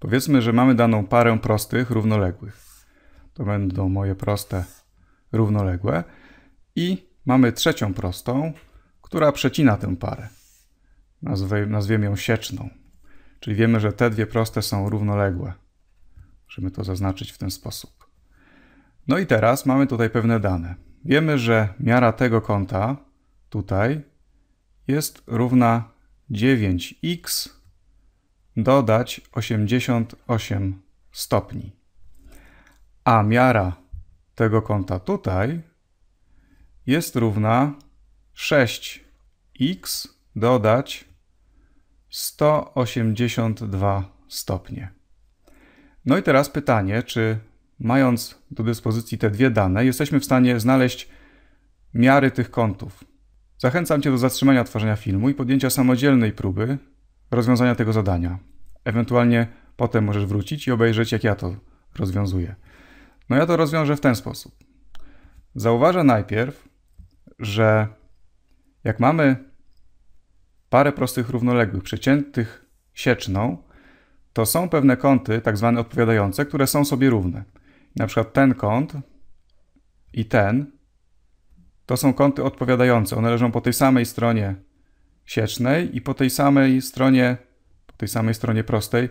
Powiedzmy, że mamy daną parę prostych równoległych. To będą moje proste równoległe. I mamy trzecią prostą, która przecina tę parę. Nazwę nazwiemy ją sieczną. Czyli wiemy, że te dwie proste są równoległe. Możemy to zaznaczyć w ten sposób. No i teraz mamy tutaj pewne dane. Wiemy, że miara tego kąta tutaj jest równa 9x dodać 88 stopni. A miara tego kąta tutaj jest równa 6x dodać 182 stopnie. No i teraz pytanie, czy mając do dyspozycji te dwie dane, jesteśmy w stanie znaleźć miary tych kątów. Zachęcam Cię do zatrzymania tworzenia filmu i podjęcia samodzielnej próby rozwiązania tego zadania. Ewentualnie potem możesz wrócić i obejrzeć, jak ja to rozwiązuję. No ja to rozwiążę w ten sposób. Zauważę najpierw, że jak mamy parę prostych równoległych przeciętych sieczną, to są pewne kąty, tak zwane odpowiadające, które są sobie równe. Na przykład ten kąt i ten to są kąty odpowiadające. One leżą po tej samej stronie siecznej i po tej samej stronie tej samej stronie prostej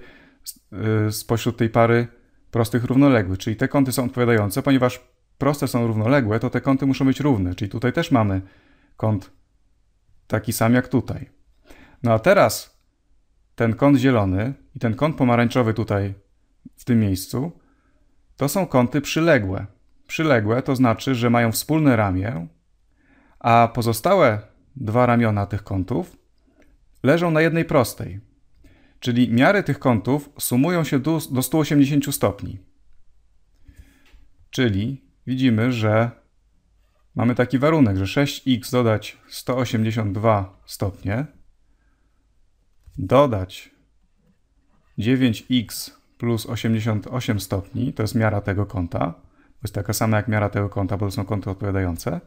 y, spośród tej pary prostych równoległych. Czyli te kąty są odpowiadające, ponieważ proste są równoległe, to te kąty muszą być równe. Czyli tutaj też mamy kąt taki sam jak tutaj. No a teraz ten kąt zielony i ten kąt pomarańczowy tutaj w tym miejscu to są kąty przyległe. Przyległe to znaczy, że mają wspólne ramię, a pozostałe dwa ramiona tych kątów leżą na jednej prostej czyli miary tych kątów sumują się do, do 180 stopni. Czyli widzimy, że mamy taki warunek, że 6x dodać 182 stopnie, dodać 9x plus 88 stopni, to jest miara tego kąta, to jest taka sama jak miara tego kąta, bo to są kąty odpowiadające,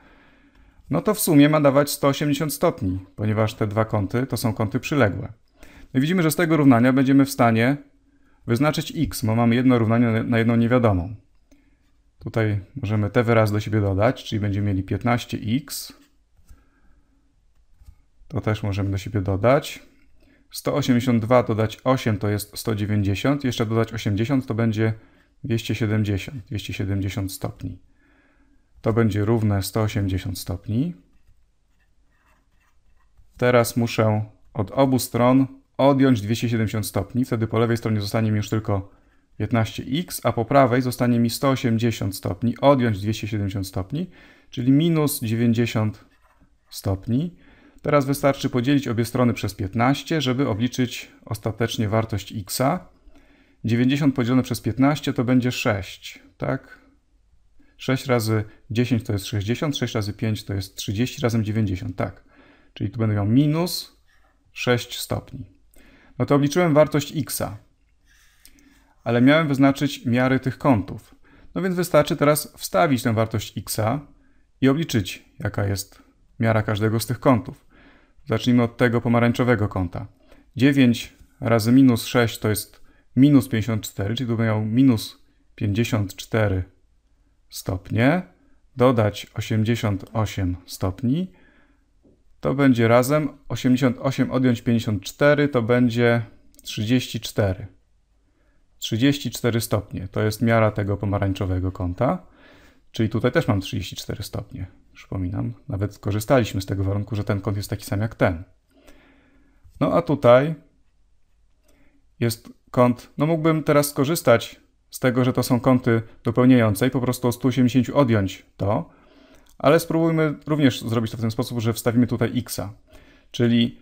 no to w sumie ma dawać 180 stopni, ponieważ te dwa kąty to są kąty przyległe. No widzimy, że z tego równania będziemy w stanie wyznaczyć x, bo mamy jedno równanie na jedną niewiadomą. Tutaj możemy te wyraz do siebie dodać, czyli będziemy mieli 15x. To też możemy do siebie dodać. 182 dodać 8 to jest 190, jeszcze dodać 80 to będzie 270, 270 stopni. To będzie równe 180 stopni. Teraz muszę od obu stron odjąć 270 stopni, wtedy po lewej stronie zostanie mi już tylko 15x, a po prawej zostanie mi 180 stopni, odjąć 270 stopni, czyli minus 90 stopni. Teraz wystarczy podzielić obie strony przez 15, żeby obliczyć ostatecznie wartość x. 90 podzielone przez 15 to będzie 6, tak? 6 razy 10 to jest 60, 6 razy 5 to jest 30, razem 90, tak. Czyli tu będę miał minus 6 stopni no to obliczyłem wartość x, ale miałem wyznaczyć miary tych kątów. No więc wystarczy teraz wstawić tę wartość x i obliczyć, jaka jest miara każdego z tych kątów. Zacznijmy od tego pomarańczowego kąta. 9 razy minus 6 to jest minus 54, czyli tu będę miał minus 54 stopnie, dodać 88 stopni to będzie razem 88 odjąć 54 to będzie 34. 34 stopnie to jest miara tego pomarańczowego kąta, czyli tutaj też mam 34 stopnie. Przypominam, nawet korzystaliśmy z tego warunku, że ten kąt jest taki sam jak ten. No a tutaj jest kąt, no mógłbym teraz skorzystać z tego, że to są kąty dopełniające i po prostu o 180 odjąć to, ale spróbujmy również zrobić to w ten sposób, że wstawimy tutaj x, czyli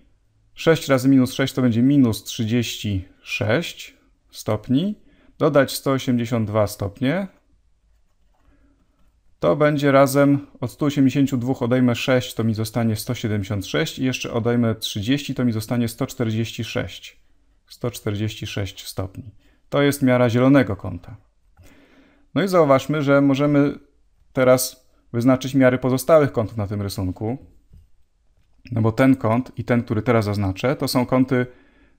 6 razy minus 6 to będzie minus 36 stopni, dodać 182 stopnie, to będzie razem od 182 odejmę 6, to mi zostanie 176 i jeszcze odejmę 30, to mi zostanie 146. 146 stopni. To jest miara zielonego kąta. No i zauważmy, że możemy teraz wyznaczyć miary pozostałych kątów na tym rysunku. No bo ten kąt i ten, który teraz zaznaczę, to są kąty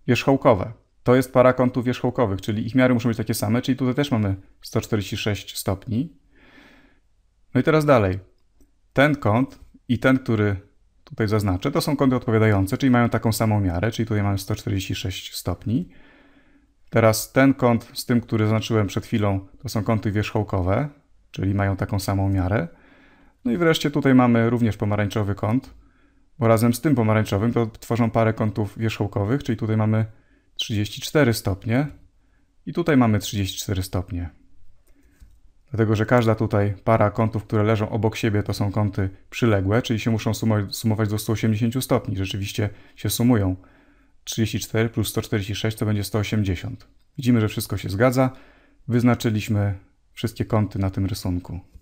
wierzchołkowe. To jest para kątów wierzchołkowych, czyli ich miary muszą być takie same, czyli tutaj też mamy 146 stopni. No i teraz dalej. Ten kąt i ten, który tutaj zaznaczę, to są kąty odpowiadające, czyli mają taką samą miarę, czyli tutaj mamy 146 stopni. Teraz ten kąt z tym, który zaznaczyłem przed chwilą, to są kąty wierzchołkowe, czyli mają taką samą miarę. No i wreszcie tutaj mamy również pomarańczowy kąt, bo razem z tym pomarańczowym to tworzą parę kątów wierzchołkowych, czyli tutaj mamy 34 stopnie i tutaj mamy 34 stopnie. Dlatego, że każda tutaj para kątów, które leżą obok siebie, to są kąty przyległe, czyli się muszą sumować do 180 stopni. Rzeczywiście się sumują. 34 plus 146 to będzie 180. Widzimy, że wszystko się zgadza. Wyznaczyliśmy wszystkie kąty na tym rysunku.